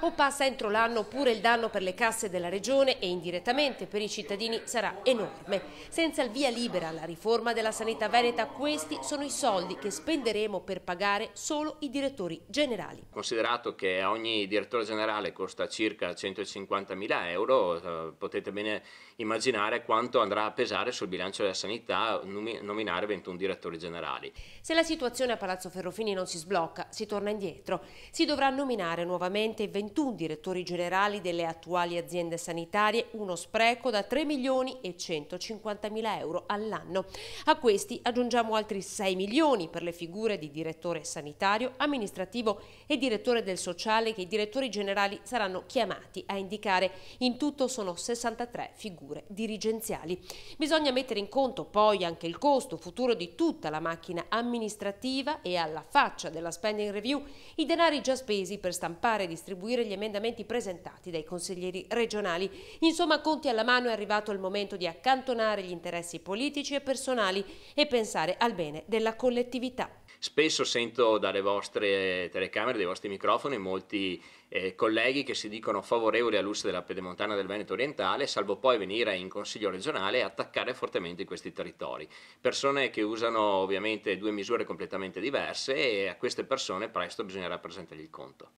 o passa entro l'anno oppure il danno per le casse della regione e indirettamente per i cittadini sarà enorme. Senza il via libera alla riforma della sanità veneta questi sono i soldi che spenderemo per pagare solo i direttori generali. Considerato che ogni direttore generale costa circa 150.000 euro, eh, potete bene immaginare quanto andrà a pesare sul bilancio della sanità nominare 21 direttori generali. Se la situazione a Palazzo Ferrofini non si sblocca, si torna indietro. Si dovrà nominare nuovamente 21 21 direttori generali delle attuali aziende sanitarie, uno spreco da 3 milioni e 150 mila euro all'anno. A questi aggiungiamo altri 6 milioni per le figure di direttore sanitario, amministrativo e direttore del sociale che i direttori generali saranno chiamati a indicare. In tutto sono 63 figure dirigenziali. Bisogna mettere in conto poi anche il costo futuro di tutta la macchina amministrativa e alla faccia della spending review i denari già spesi per stampare e distribuire seguire gli emendamenti presentati dai consiglieri regionali. Insomma, conti alla mano è arrivato il momento di accantonare gli interessi politici e personali e pensare al bene della collettività. Spesso sento dalle vostre telecamere, dai vostri microfoni, molti eh, colleghi che si dicono favorevoli all'US della Pedemontana del Veneto orientale, salvo poi venire in Consiglio regionale e attaccare fortemente questi territori. Persone che usano ovviamente due misure completamente diverse e a queste persone presto bisognerà presentargli il conto.